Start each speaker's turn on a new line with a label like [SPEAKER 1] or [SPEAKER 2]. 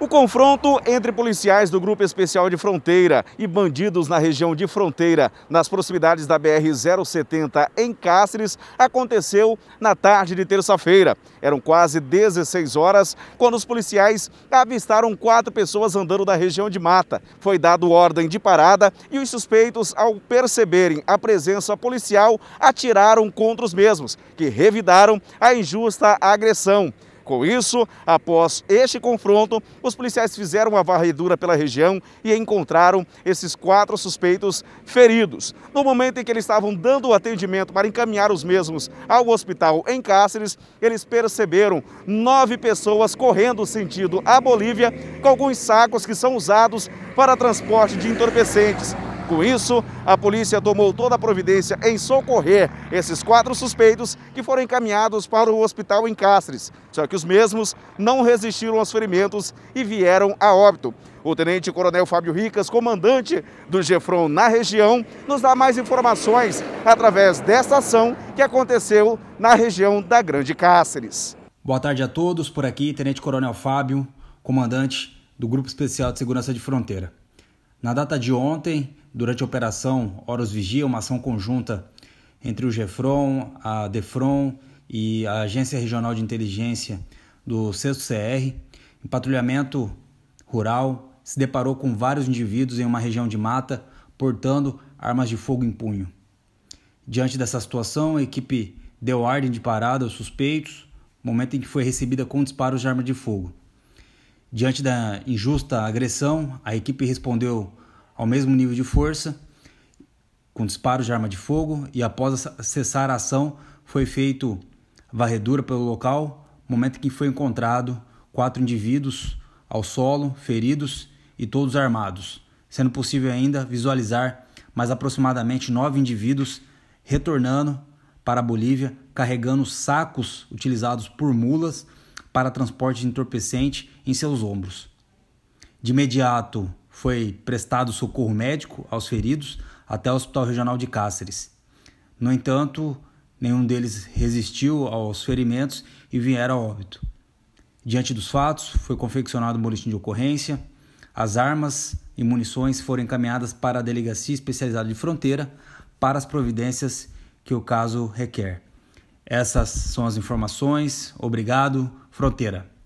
[SPEAKER 1] O confronto entre policiais do Grupo Especial de Fronteira e bandidos na região de Fronteira, nas proximidades da BR-070 em Cáceres, aconteceu na tarde de terça-feira. Eram quase 16 horas quando os policiais avistaram quatro pessoas andando da região de mata. Foi dado ordem de parada e os suspeitos, ao perceberem a presença policial, atiraram contra os mesmos, que revidaram a injusta agressão. Com isso, após este confronto, os policiais fizeram uma varredura pela região e encontraram esses quatro suspeitos feridos. No momento em que eles estavam dando o atendimento para encaminhar os mesmos ao hospital em Cáceres, eles perceberam nove pessoas correndo sentido à Bolívia com alguns sacos que são usados para transporte de entorpecentes. Com isso, a polícia tomou toda a providência em socorrer esses quatro suspeitos que foram encaminhados para o hospital em Cáceres. Só que os mesmos não resistiram aos ferimentos e vieram a óbito. O Tenente Coronel Fábio Ricas, comandante do GEFRON na região, nos dá mais informações através dessa ação que aconteceu na região da Grande Cáceres.
[SPEAKER 2] Boa tarde a todos. Por aqui, Tenente Coronel Fábio, comandante do Grupo Especial de Segurança de Fronteira. Na data de ontem, durante a operação Horus Vigia, uma ação conjunta entre o GEFRON, a DEFRON e a Agência Regional de Inteligência do 6 CR, em patrulhamento rural, se deparou com vários indivíduos em uma região de mata portando armas de fogo em punho. Diante dessa situação, a equipe deu ordem de parada aos suspeitos, momento em que foi recebida com disparos de arma de fogo. Diante da injusta agressão, a equipe respondeu ao mesmo nível de força, com disparos de arma de fogo, e após cessar a ação, foi feito varredura pelo local, momento que foi encontrado quatro indivíduos ao solo, feridos e todos armados, sendo possível ainda visualizar mais aproximadamente nove indivíduos retornando para a Bolívia carregando sacos utilizados por mulas para transporte de entorpecente em seus ombros. De imediato, foi prestado socorro médico aos feridos até o Hospital Regional de Cáceres. No entanto, nenhum deles resistiu aos ferimentos e vieram a óbito. Diante dos fatos, foi confeccionado um boletim de ocorrência, as armas e munições foram encaminhadas para a Delegacia Especializada de Fronteira para as providências que o caso requer. Essas são as informações. Obrigado, Fronteira.